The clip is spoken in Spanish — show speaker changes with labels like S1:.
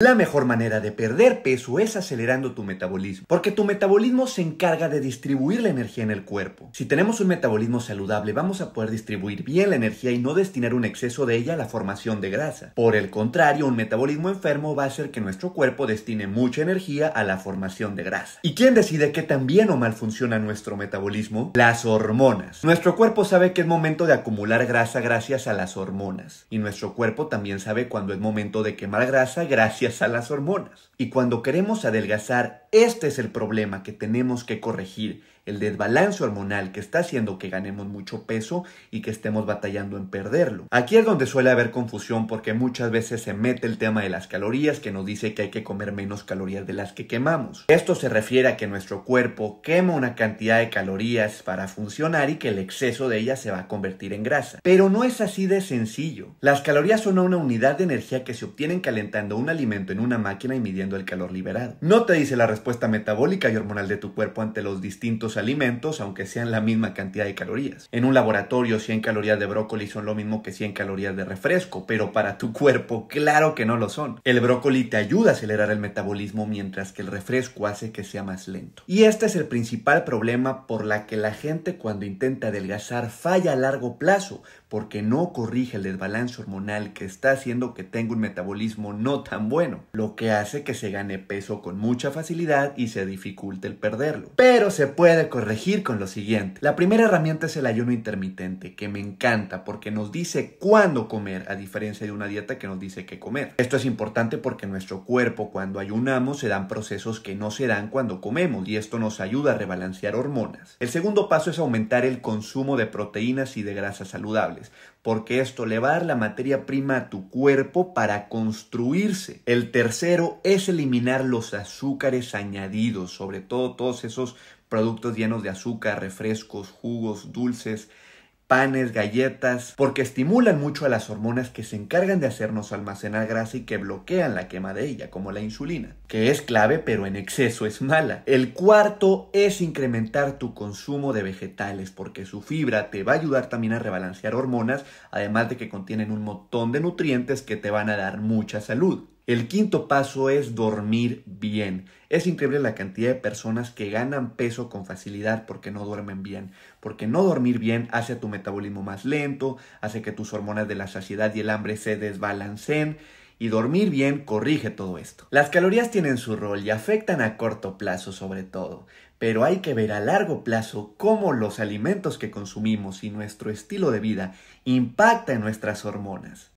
S1: La mejor manera de perder peso es acelerando tu metabolismo, porque tu metabolismo se encarga de distribuir la energía en el cuerpo. Si tenemos un metabolismo saludable, vamos a poder distribuir bien la energía y no destinar un exceso de ella a la formación de grasa. Por el contrario, un metabolismo enfermo va a hacer que nuestro cuerpo destine mucha energía a la formación de grasa. ¿Y quién decide qué tan bien o mal funciona nuestro metabolismo? Las hormonas. Nuestro cuerpo sabe que es momento de acumular grasa gracias a las hormonas, y nuestro cuerpo también sabe cuando es momento de quemar grasa gracias a las hormonas. Y cuando queremos adelgazar este es el problema que tenemos que corregir, el desbalance hormonal que está haciendo que ganemos mucho peso y que estemos batallando en perderlo. Aquí es donde suele haber confusión porque muchas veces se mete el tema de las calorías que nos dice que hay que comer menos calorías de las que quemamos. Esto se refiere a que nuestro cuerpo quema una cantidad de calorías para funcionar y que el exceso de ellas se va a convertir en grasa. Pero no es así de sencillo. Las calorías son una unidad de energía que se obtienen calentando un alimento en una máquina y midiendo el calor liberado. No te dice la respuesta metabólica y hormonal de tu cuerpo ante los distintos alimentos, aunque sean la misma cantidad de calorías. En un laboratorio 100 calorías de brócoli son lo mismo que 100 calorías de refresco, pero para tu cuerpo claro que no lo son. El brócoli te ayuda a acelerar el metabolismo mientras que el refresco hace que sea más lento. Y este es el principal problema por la que la gente cuando intenta adelgazar falla a largo plazo, porque no corrige el desbalance hormonal que está haciendo que tenga un metabolismo no tan bueno, lo que hace que se gane peso con mucha facilidad y se dificulta el perderlo. Pero se puede corregir con lo siguiente. La primera herramienta es el ayuno intermitente, que me encanta porque nos dice cuándo comer, a diferencia de una dieta que nos dice qué comer. Esto es importante porque nuestro cuerpo cuando ayunamos se dan procesos que no se dan cuando comemos y esto nos ayuda a rebalancear hormonas. El segundo paso es aumentar el consumo de proteínas y de grasas saludables, porque esto le va a dar la materia prima a tu cuerpo para construirse. El tercero es eliminar los azúcares añadidos, sobre todo todos esos productos llenos de azúcar, refrescos, jugos, dulces, panes, galletas, porque estimulan mucho a las hormonas que se encargan de hacernos almacenar grasa y que bloquean la quema de ella, como la insulina, que es clave pero en exceso es mala. El cuarto es incrementar tu consumo de vegetales, porque su fibra te va a ayudar también a rebalancear hormonas, además de que contienen un montón de nutrientes que te van a dar mucha salud. El quinto paso es dormir bien. Es increíble la cantidad de personas que ganan peso con facilidad porque no duermen bien. Porque no dormir bien hace tu metabolismo más lento, hace que tus hormonas de la saciedad y el hambre se desbalancen. Y dormir bien corrige todo esto. Las calorías tienen su rol y afectan a corto plazo sobre todo, pero hay que ver a largo plazo cómo los alimentos que consumimos y nuestro estilo de vida impactan nuestras hormonas.